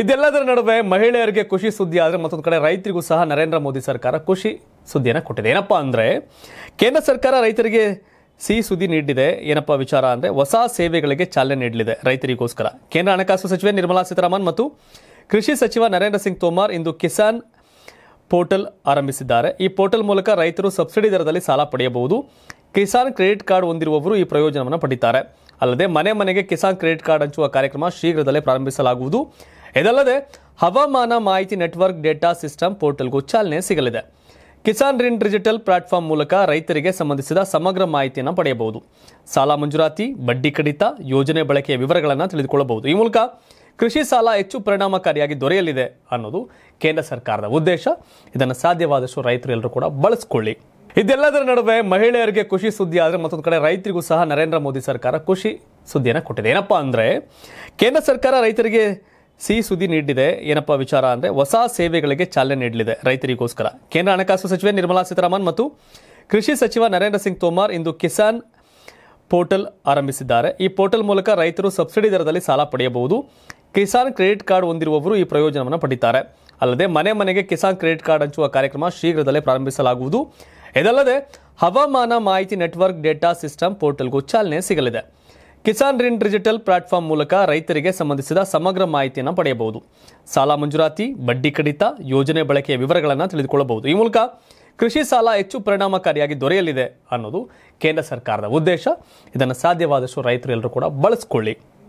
ಇದೆಲ್ಲದರ ನಡುವೆ ಮಹಿಳೆಯರಿಗೆ ಖುಷಿ ಸುದ್ದಿ ಆದರೆ ಮತ್ತೊಂದು ಕಡೆ ರೈತರಿಗೂ ಸಹ ನರೇಂದ್ರ ಮೋದಿ ಸರ್ಕಾರ ಖುಷಿ ಸುದ್ದಿಯನ್ನು ಕೊಟ್ಟಿದೆ ಏನಪ್ಪಾ ಅಂದರೆ ಕೇಂದ್ರ ಸರ್ಕಾರ ರೈತರಿಗೆ ಸಿಹಿ ಸುದ್ದಿ ನೀಡಿದೆ ಏನಪ್ಪ ವಿಚಾರ ಅಂದರೆ ಹೊಸ ಸೇವೆಗಳಿಗೆ ಚಾಲನೆ ನೀಡಲಿದೆ ರೈತರಿಗೋಸ್ಕರ ಕೇಂದ್ರ ಹಣಕಾಸು ಸಚಿವೆ ನಿರ್ಮಲಾ ಸೀತಾರಾಮನ್ ಮತ್ತು ಕೃಷಿ ಸಚಿವ ನರೇಂದ್ರ ಸಿಂಗ್ ತೋಮರ್ ಇಂದು ಕಿಸಾನ್ ಪೋರ್ಟಲ್ ಆರಂಭಿಸಿದ್ದಾರೆ ಈ ಪೋರ್ಟಲ್ ಮೂಲಕ ರೈತರು ಸಬ್ಸಿಡಿ ದರದಲ್ಲಿ ಸಾಲ ಪಡೆಯಬಹುದು ಕಿಸಾನ್ ಕ್ರೆಡಿಟ್ ಕಾರ್ಡ್ ಹೊಂದಿರುವವರು ಈ ಪ್ರಯೋಜನವನ್ನು ಪಡಿತಾರೆ ಅಲ್ಲದೆ ಮನೆ ಮನೆಗೆ ಕಿಸಾನ್ ಕ್ರೆಡಿಟ್ ಕಾರ್ಡ್ ಹಂಚುವ ಕಾರ್ಯಕ್ರಮ ಶೀಘ್ರದಲ್ಲೇ ಪ್ರಾರಂಭಿಸಲಾಗುವುದು ಇದಲ್ಲದೆ ಹವಾಮಾನ ಮಾಹಿತಿ ನೆಟ್ವರ್ಕ್ ಡೇಟಾ ಸಿಸ್ಟಮ್ ಪೋರ್ಟಲ್ಗೂ ಚಾಲನೆ ಸಿಗಲಿದೆ ಕಿಸಾನ್ ರಿನ್ ಡಿಜಿಟಲ್ ಪ್ಲಾಟ್ಫಾರ್ಮ್ ಮೂಲಕ ರೈತರಿಗೆ ಸಂಬಂಧಿಸಿದ ಸಮಗ್ರ ಮಾಹಿತಿಯನ್ನು ಪಡೆಯಬಹುದು ಸಾಲ ಮಂಜೂರಾತಿ ಬಡ್ಡಿ ಕಡಿತ ಯೋಜನೆ ಬಳಕೆಯ ವಿವರಗಳನ್ನು ತಿಳಿದುಕೊಳ್ಳಬಹುದು ಈ ಮೂಲಕ ಕೃಷಿ ಸಾಲ ಹೆಚ್ಚು ಪರಿಣಾಮಕಾರಿಯಾಗಿ ದೊರೆಯಲಿದೆ ಅನ್ನೋದು ಕೇಂದ್ರ ಸರ್ಕಾರದ ಉದ್ದೇಶ ಇದನ್ನು ಸಾಧ್ಯವಾದಷ್ಟು ರೈತರು ಎಲ್ಲರೂ ಕೂಡ ಬಳಸಿಕೊಳ್ಳಿ ಇದೆಲ್ಲದರ ನಡುವೆ ಮಹಿಳೆಯರಿಗೆ ಕೃಷಿ ಸುದ್ದಿ ಆದರೆ ಮತ್ತೊಂದು ಕಡೆ ರೈತರಿಗೂ ಸಹ ನರೇಂದ್ರ ಮೋದಿ ಸರ್ಕಾರ ಕೃಷಿ ಸುದ್ದಿಯನ್ನು ಕೊಟ್ಟಿದೆ ಏನಪ್ಪಾ ಅಂದರೆ ಕೇಂದ್ರ ಸರ್ಕಾರ ರೈತರಿಗೆ ಸಿ ಸುದ್ದಿ ನೀಡಿದೆ ಏನಪ್ಪ ವಿಚಾರ ಅಂದರೆ ಹೊಸ ಸೇವೆಗಳಿಗೆ ಚಾಲನೆ ನೀಡಲಿದೆ ರೈತರಿಗೋಸ್ಕರ ಕೇಂದ್ರ ಹಣಕಾಸು ಸಚಿವೆ ನಿರ್ಮಲಾ ಸೀತಾರಾಮನ್ ಮತ್ತು ಕೃಷಿ ಸಚಿವ ನರೇಂದ್ರ ಸಿಂಗ್ ತೋಮರ್ ಇಂದು ಕಿಸಾನ್ ಪೋರ್ಟಲ್ ಆರಂಭಿಸಿದ್ದಾರೆ ಈ ಪೋರ್ಟಲ್ ಮೂಲಕ ರೈತರು ಸಬ್ಸಿಡಿ ದರದಲ್ಲಿ ಸಾಲ ಪಡೆಯಬಹುದು ಕಿಸಾನ್ ಕ್ರೆಡಿಟ್ ಕಾರ್ಡ್ ಹೊಂದಿರುವವರು ಈ ಪ್ರಯೋಜನವನ್ನು ಪಡಿತಾರೆ ಅಲ್ಲದೆ ಮನೆ ಮನೆಗೆ ಕಿಸಾನ್ ಕ್ರೆಡಿಟ್ ಕಾರ್ಡ್ ಹಂಚುವ ಕಾರ್ಯಕ್ರಮ ಶೀಘ್ರದಲ್ಲೇ ಪ್ರಾರಂಭಿಸಲಾಗುವುದು ಇದಲ್ಲದೆ ಹವಾಮಾನ ಮಾಹಿತಿ ನೆಟ್ವರ್ಕ್ ಡೇಟಾ ಸಿಸ್ಟಮ್ ಪೋರ್ಟಲ್ಗೂ ಚಾಲನೆ ಸಿಗಲಿದೆ ಕಿಸಾನ್ ರಿನ್ ಡಿಜಿಟಲ್ ಪ್ಲಾಟ್ಫಾರ್ಮ್ ಮೂಲಕ ರೈತರಿಗೆ ಸಂಬಂಧಿಸಿದ ಸಮಗ್ರ ಮಾಹಿತಿಯನ್ನು ಪಡೆಯಬಹುದು ಸಾಲ ಮಂಜೂರಾತಿ ಬಡ್ಡಿ ಕಡಿತ ಯೋಜನೆ ಬಳಕೆಯ ವಿವರಗಳನ್ನು ತಿಳಿದುಕೊಳ್ಳಬಹುದು ಈ ಮೂಲಕ ಕೃಷಿ ಸಾಲ ಹೆಚ್ಚು ಪರಿಣಾಮಕಾರಿಯಾಗಿ ದೊರೆಯಲಿದೆ ಅನ್ನೋದು ಕೇಂದ್ರ ಸರ್ಕಾರದ ಉದ್ದೇಶ ಇದನ್ನು ಸಾಧ್ಯವಾದಷ್ಟು ರೈತರು ಎಲ್ಲರೂ ಕೂಡ ಬಳಸ್ಕೊಳ್ಳಿ